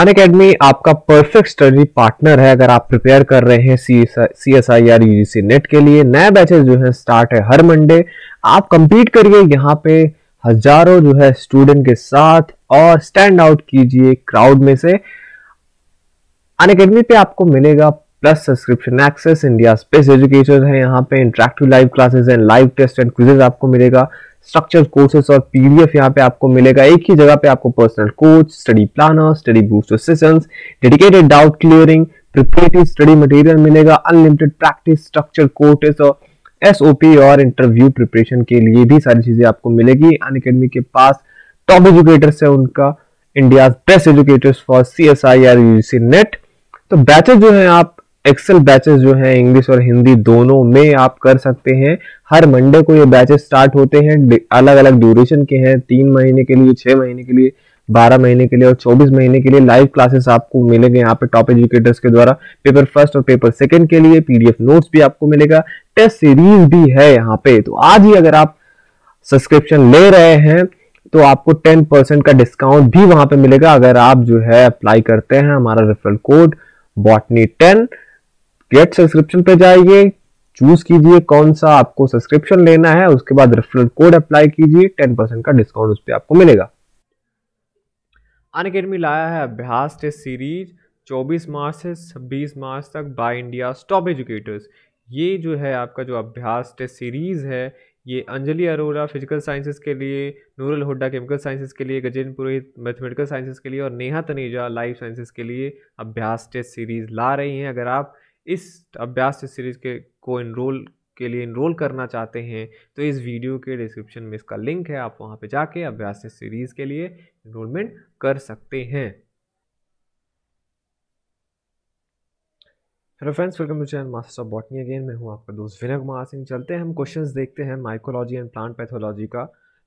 अन Unacademy आपका perfect study partner है अगर आप प्रिपेयर कर रहे हैं C S I R UGC net के लिए नए बैचेस जो है स्टार्ट है हर मंडे आप कंपीट करिए यहाँ पे हजारों जो है स्टूडेंट के साथ और स्टैंड आउट कीजिए क्राउड में से अन अकेडमी पे आपको मिलेगा plus subscription access India space education है यहाँ पे interactive live classes and live test and quizzes आपको मिलेगा स्ट्रक्चर कोर्सेस और पीडीएफ यहाँ पे आपको मिलेगा एक ही जगह पे आपको personal coach study planner study booster session dedicated doubt clearing preparative study material मिलेगा अनलिमिटेड प्रैक्टिस स्ट्रक्चर कोर्सेस और एसओपी और इंटरव्यू प्रिपरेशन के लिए भी सारी चीजें आपको मिलेगी अन अकेडमी के पास टॉप एजुकेटर्स है उनका India best educators for C S I R U C net तो बैचेस जो है आप एक्सेल बैचेस जो है इंग्लिश और हिंदी दोनों में आप कर सकते हैं हर मंडे को ये बैचेस स्टार्ट होते हैं अलग अलग ड्यूरेशन के हैं तीन महीने के लिए छह महीने के लिए बारह महीने के लिए और चौबीस महीने के लिए लाइव क्लासेस आपको मिलेंगे यहाँ पे टॉप एजुकेटर्स के द्वारा पेपर फर्स्ट और पेपर सेकेंड के लिए पीडीएफ नोट्स भी आपको मिलेगा टेस्ट सीरीज भी है यहाँ पे तो आज ही अगर आप सब्सक्रिप्शन ले रहे हैं तो आपको टेन परसेंट का डिस्काउंट भी वहां पे मिलेगा अगर आप जो है अप्लाई करते हैं हमारा referral code botany ten get subscription पे जाइए चूज कीजिए कौन सा आपको सब्सक्रिप्शन लेना है उसके बाद रेफरल कोड अप्लाई कीजिए टेन परसेंट का डिस्काउंट उस पर आपको मिलेगा अन लाया है अभ्यास टेस्ट सीरीज 24 मार्च से 26 मार्च तक बाय इंडिया स्टॉप एजुकेटर्स ये जो है आपका जो अभ्यास टेस्ट सीरीज़ है ये अंजलि अरोरा फिजिकल साइंसेस के लिए नूरल हुड्डा केमिकल साइंसेस के लिए गजेंद्र पुरोहित मैथमेटिकल साइंसेस के लिए और नेहा तनेजा लाइफ साइंसेस के लिए अभ्यास टेस्ट सीरीज़ ला रही हैं अगर आप इस अभ्यास सीरीज़ के को इनरोल के लिए इनरोल करना चाहते हैं तो इस वीडियो के डिस्क्रिप्शन में इसका लिंक है आप वहाँ पे जाके अभ्यास सीरीज़ के लिए इनरोलमेंट कर सकते हैं hello friends welcome to channel master of botany again मैं हूँ आपका दोस्त विनय कुमार सिंह चलते हैं हम क्वेश्चंस देखते हैं माइकोलॉजी एंड प्लांट पैथोलॉजी का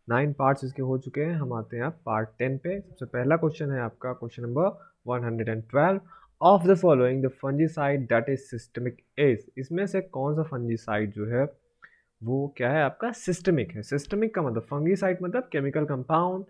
नाइन पार्ट्स इसके हो चुके हैं हम आते हैं आप पार्ट टेन पे सबसे पहला क्वेश्चन है आपका question number one hundred and twelve of the following the fungicide that is systemic is इसमें से कौन सा फंजीसाइड जो है वो क्या है आपका सिस्टमिक है सिस्टमिक का मतलब फंगीसाइड मतलब chemical compound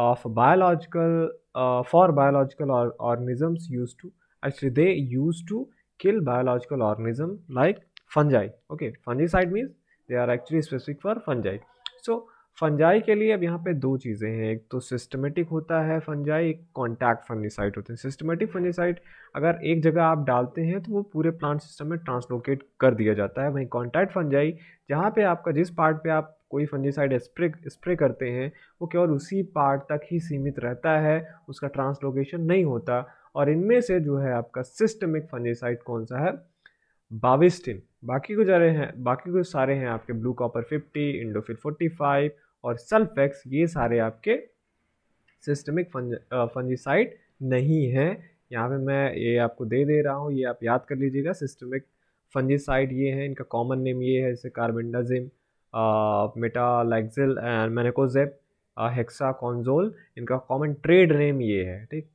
of biological for biological organisms use to actually they use to kill biological organism like fungi okay fungicide means they are actually specific for fungi so fungi के लिए अब यहाँ पे दो चीज़ें हैं एक तो सिस्टमेटिक होता है फंजाई एक कॉन्टैक्ट फंगिसाइड होते हैं सिस्टमेटिक फंगिसाइड अगर एक जगह आप डालते हैं तो वो पूरे प्लांट सिस्टम में ट्रांसलोकेट कर दिया जाता है वहीं कॉन्टैक्ट फंजाई जहाँ पे आपका जिस पार्ट पे आप कोई फंजीसाइड स्प्रे स्प्रे करते हैं वो केवल उसी पार्ट तक ही सीमित रहता है उसका ट्रांसलोकेशन नहीं होता और इनमें से जो है आपका सिस्टमिक फंजीसाइड कौन सा है बाविस्टिन बाकी कुछ सारे हैं बाकी कुछ सारे हैं आपके ब्लू कॉपर 50 इंडोफिल 45 और सल्फेक्स ये सारे आपके सिस्टमिक फंज फंजीसाइड नहीं हैं यहाँ पे मैं ये आपको दे दे रहा हूँ ये आप याद कर लीजिएगा सिस्टमिक फंजीसाइड ये है इनका कॉमन नेम ये है जैसे carbendazim metalaxyl and hexaconazole इनका कॉमन ट्रेड नेम ये है ठीक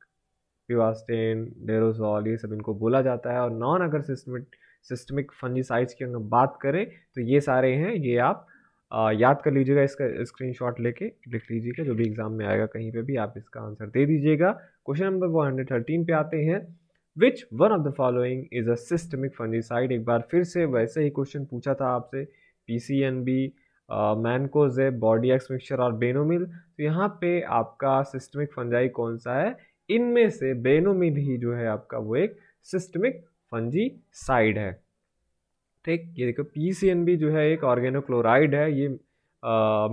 पिवास्टेन डेरोसॉल ये सब इनको बोला जाता है और नॉन अगर सिस्टमिक सिस्टमिक फंजीसाइड्स की अगर बात करें तो ये सारे हैं ये आप आ, याद कर लीजिएगा इसका स्क्रीनशॉट लेके लिख लीजिएगा जो भी एग्ज़ाम में आएगा कहीं पे भी आप इसका आंसर दे दीजिएगा question number one hundred thirteen पे आते हैं which one of the following is a systemic fungicide एक बार फिर से वैसे ही क्वेश्चन पूछा था आपसे P C N B mancozeb Bordeaux mixture और बेनोमिल तो यहाँ पे आपका सिस्टमिक फंजाई कौन सा है इनमें से बेनोमिल ही जो है आपका वो एक सिस्टमिक फंजी साइड है ठीक ये देखो पी जो है एक ऑर्गेनोक्लोराइड है ये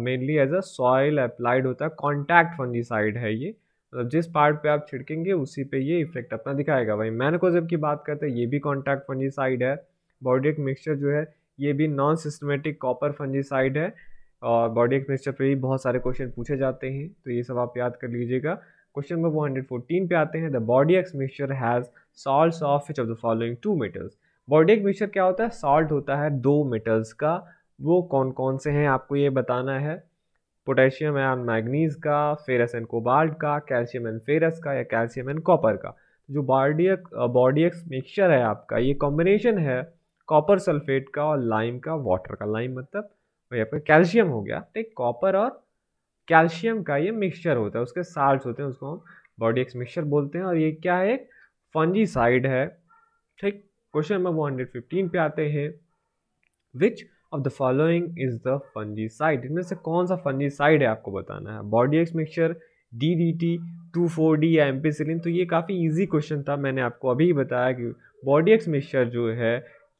mainly as a soil applied होता है कॉन्टैक्ट फंजी साइड है ये मतलब जिस पार्ट पे आप छिड़केंगे उसी पे ये इफेक्ट अपना दिखाएगा को मैनकोजेब की बात करते हैं ये भी कॉन्टैक्ट साइड है बॉडी एक मिक्सचर जो है ये भी नॉन सिस्टमेटिक कॉपर साइड है और बॉडी एक मिक्सचर पर भी बहुत सारे क्वेश्चन पूछे जाते हैं तो ये सब आप याद कर लीजिएगा question number one hundred fourteen पे आते हैं the Bordeaux mixture has salt of which of the following two metals Bordeaux mixture क्या होता है सॉल्ट होता है दो मेटल्स का वो कौन कौन से हैं आपको ये बताना है पोटेशियम एंड मैग्नीज का फेरस एंड कोबाल्ट का कैल्शियम एंड फेरस का या कैल्शियम एंड कॉपर का जो बॉडियक बॉडियक्स मिक्सचर है आपका ये कॉम्बिनेशन है कॉपर सल्फेट का और लाइम का वाटर का लाइम मतलब वही आपका कैल्शियम हो गया ठीक कॉपर और कैल्शियम का ये मिक्सचर होता है उसके साल्ट होते हैं उसको हम बॉडी एक्स मिक्सचर बोलते हैं और ये क्या है एक फंजीसाइड है ठीक क्वेश्चन नंबर 115 पे आते हैं which of the following is the fungicide इनमें से कौन सा फंजीसाइड है आपको बताना है Bordeaux mixture D D T two four D या एम्पीसिलिन तो ये काफ़ी इजी क्वेश्चन था मैंने आपको अभी बताया कि बॉडी एक्स मिक्सचर जो है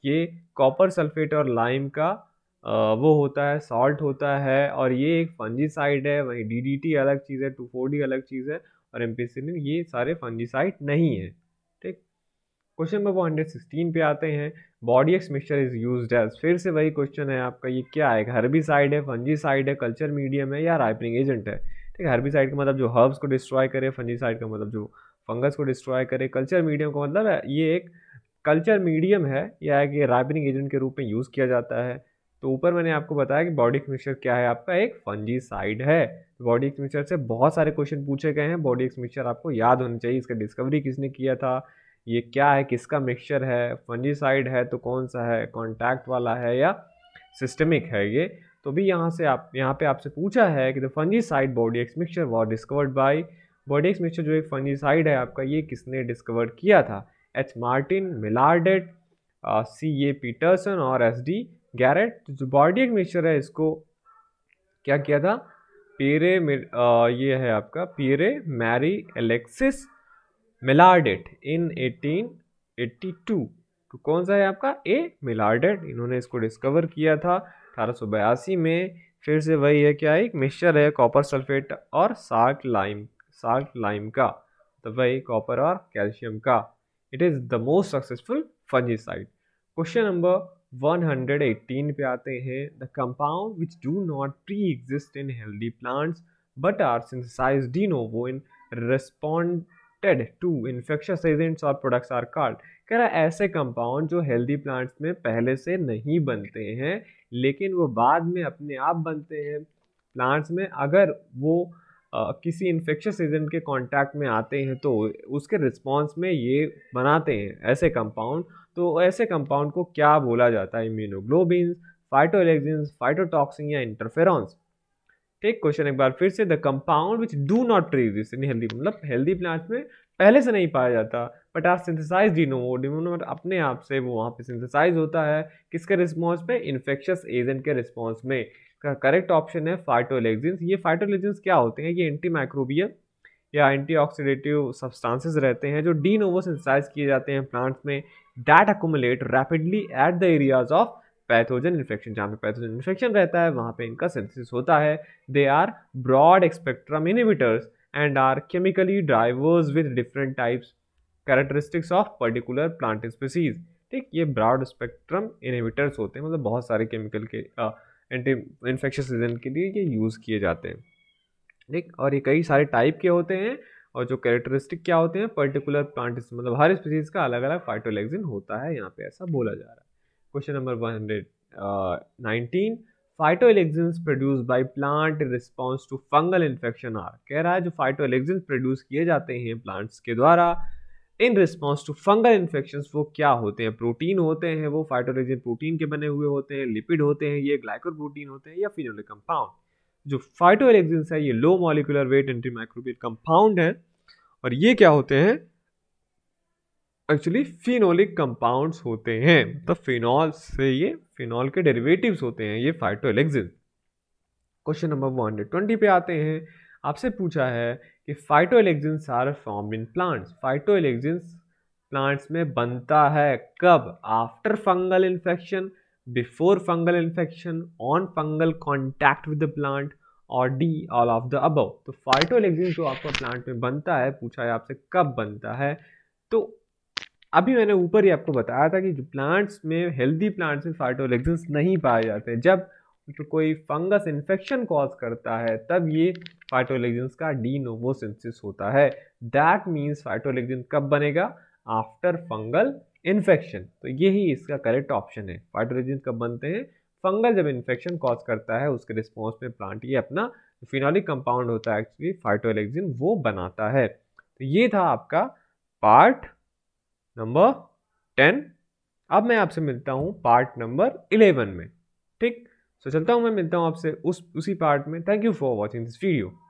ये कॉपर सल्फेट और लाइम का आ, वो होता है सॉल्ट होता है और ये एक फंजीसाइड है वहीं डी डी टी अलग चीज़ है टू फोर डी अलग चीज़ है और एम्पीसिलिन ये सारे फंजीसाइड नहीं है question number one hundred sixteen पे आते हैं Bordeaux mixture is use as फिर से वही क्वेश्चन है आपका ये क्या है साइड है साइड है कल्चर मीडियम है या राइपनिंग एजेंट है ठीक है साइड का मतलब जो हर्ब्स को डिस्ट्रॉय करे साइड का मतलब जो फंगस को डिस्ट्रॉय करे कल्चर मीडियम का मतलब ये एक कल्चर मीडियम है या कि राइपनिंग एजेंट के रूप में यूज़ किया जाता है तो ऊपर मैंने आपको बताया कि बॉडी मिक्सचर क्या है आपका एक फंजी साइड है बॉडी मिक्सचर से बहुत सारे क्वेश्चन पूछे गए हैं बॉडी मिक्सचर आपको याद होना चाहिए इसका डिस्कवरी किसने किया था ये क्या है किसका मिक्सचर है फंजीसाइड है तो कौन सा है कॉन्टैक्ट वाला है या सिस्टमिक है ये तो भी यहाँ से आप यहाँ पे आपसे पूछा है कि the fungicide Bordeaux mixture was discovered by Bordeaux mixture जो एक फंजीसाइड है आपका ये किसने डिस्कवर किया था H Martin Millardet C A Peterson और एस डी गैरेट जो बॉडी एक्स मिक्सचर है इसको क्या किया था पेरे uh, ये है आपका पेरे मैरी एलेक्सिस मिलार्डेट इन 1882 तो कौन सा है आपका ए मिलार्डेट इन्होंने इसको डिस्कवर किया था अठारह में फिर से वही है क्या एक मिक्सचर है कॉपर सल्फेट और साल्ट लाइम साल्ट लाइम का तो वही कॉपर और कैल्शियम का it is the most successful fungicide question number 118 पे आते हैं the compound which do not pre exist in healthy plants but are synthesise de novo in respond reacted to infectious agents और products are called कह रहा ऐसे compound जो healthy plants में पहले से नहीं बनते हैं लेकिन वो बाद में अपने आप बनते हैं प्लांट्स में अगर वो आ, किसी इन्फेक्शस एजेंट के कांटेक्ट में आते हैं तो उसके रिस्पांस में ये बनाते हैं ऐसे कंपाउंड तो ऐसे कंपाउंड को क्या बोला जाता है इम्यूनोग्लोबिन फाइटोलेक्सिन्स फाइटोटॉक्सिन या इंटरफेरॉन्स एक क्वेश्चन एक बार फिर से the compound which do not previous in healthy मतलब हेल्दी प्लांट्स में पहले से नहीं पाया जाता बट आर सिंथेसाइज डिनोमो डिमोनोम अपने आप से वो वहाँ पे सिंथेसाइज होता है किसके रिस्पॉन्स में इन्फेक्शस एजेंट के रिस्पॉन्स में करेक्ट ऑप्शन है फाइटोलेजेंस ये फाइटोलेजेंस क्या होते हैं ये एंटी माइक्रोबियल या एंटी ऑक्सीडेटिव सब्सटांसिस रहते हैं जो डी नोवो सिंथेसाइज किए जाते हैं प्लांट्स में that accumulate rapidly at the areas of pathogen infection जहाँ पे पैथोजन इन्फेक्शन रहता है वहाँ पे इनका सिंथेसिस होता है they are broad spectrum inhibitors and are chemically diverse with different types characteristics of particular plant species ठीक ये ब्रॉड स्पेक्ट्रम इनिबिटर्स होते हैं मतलब बहुत सारे केमिकल के एंटी इन्फेक्शस के लिए ये यूज़ किए जाते हैं ठीक और ये कई सारे टाइप के होते हैं और जो कैरेक्टरिस्टिक क्या होते हैं पर्टिकुलर प्लांट मतलब हर स्पीसीज़ का अलग अलग फाइटोलेग्जिन होता है यहाँ पे ऐसा बोला जा रहा है Question number 119. Phytoalexins produce by plant response to fungal infection are कह रहा है जो फाइटोएलेक्सिन्स प्रोड्यूस किए जाते हैं प्लांट्स के द्वारा in response to fungal infection वो क्या होते हैं प्रोटीन होते हैं वो फाइटोलेक्सिन प्रोटीन के बने हुए होते हैं लिपिड होते हैं ये प्रोटीन होते हैं या फिनोलिक कंपाउंड जो फाइटोएलेक्सिन्स है ये low molecular weight anti microbial compound है और ये क्या होते हैं एक्चुअली फिनोलिक कंपाउंड्स होते हैं तो फिनॉल से ये फिनॉल के डेरिवेटिव्स होते हैं ये phytoalexin question number one hundred twenty पे आते हैं आपसे पूछा है कि phytoalexins are form in plants phytoalexins plants में बनता है कब after fungal infection before fungal infection on fungal contact with the plant और D all of the above तो फाइटोलेक्सिन जो आपका प्लांट में बनता है पूछा है आपसे कब बनता है तो अभी मैंने ऊपर ही आपको बताया था कि जो प्लांट्स में हेल्दी प्लांट्स में फाइटोलेक्जेंस नहीं पाए जाते जब तो कोई फंगस इन्फेक्शन कॉज करता है तब ये फाइटोलेक्सिन्स का डी नोवो होता है दैट मीन्स फाइटोलेक्सिन कब बनेगा आफ्टर फंगल इन्फेक्शन तो यही इसका करेक्ट ऑप्शन है फाइटोलेक्सिन कब बनते हैं फंगल जब इन्फेक्शन कॉज करता है उसके रिस्पॉन्स में प्लांट ये अपना फिनॉलिक कंपाउंड होता है एक्चुअली फाइटोलेक्सिन वो बनाता है तो ये था आपका पार्ट नंबर टेन अब मैं आपसे मिलता हूँ पार्ट नंबर इलेवन में ठीक सो चलता हूँ मैं मिलता हूँ आपसे उस उसी पार्ट में thank you for watching this video